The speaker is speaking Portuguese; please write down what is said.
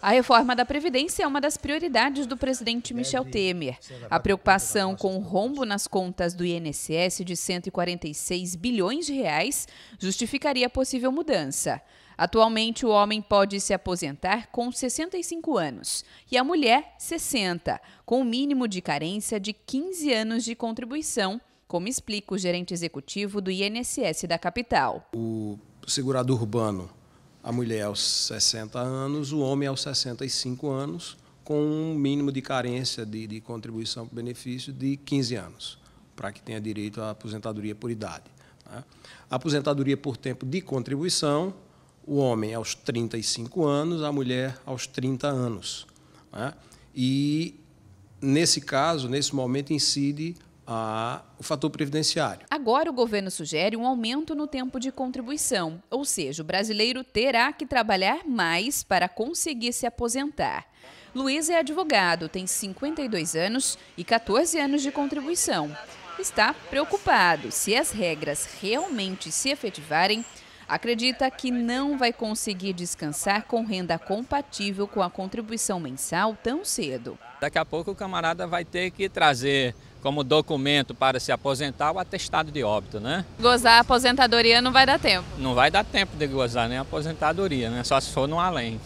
A reforma da Previdência é uma das prioridades do presidente Michel Temer. A preocupação com o rombo nas contas do INSS de 146 bilhões de reais justificaria possível mudança. Atualmente, o homem pode se aposentar com 65 anos e a mulher 60, com o um mínimo de carência de 15 anos de contribuição, como explica o gerente executivo do INSS da capital. O segurador urbano a mulher aos 60 anos, o homem aos 65 anos, com um mínimo de carência de, de contribuição para o benefício de 15 anos, para que tenha direito à aposentadoria por idade. Né? A aposentadoria por tempo de contribuição, o homem aos 35 anos, a mulher aos 30 anos. Né? E, nesse caso, nesse momento, incide a, o fator previdenciário. Agora, o governo sugere um aumento no tempo de contribuição, ou seja, o brasileiro terá que trabalhar mais para conseguir se aposentar. Luiz é advogado, tem 52 anos e 14 anos de contribuição. Está preocupado se as regras realmente se efetivarem. Acredita que não vai conseguir descansar com renda compatível com a contribuição mensal tão cedo. Daqui a pouco o camarada vai ter que trazer como documento para se aposentar o atestado de óbito, né? Gozar a aposentadoria não vai dar tempo. Não vai dar tempo de gozar nem a aposentadoria, né? Só se for no além.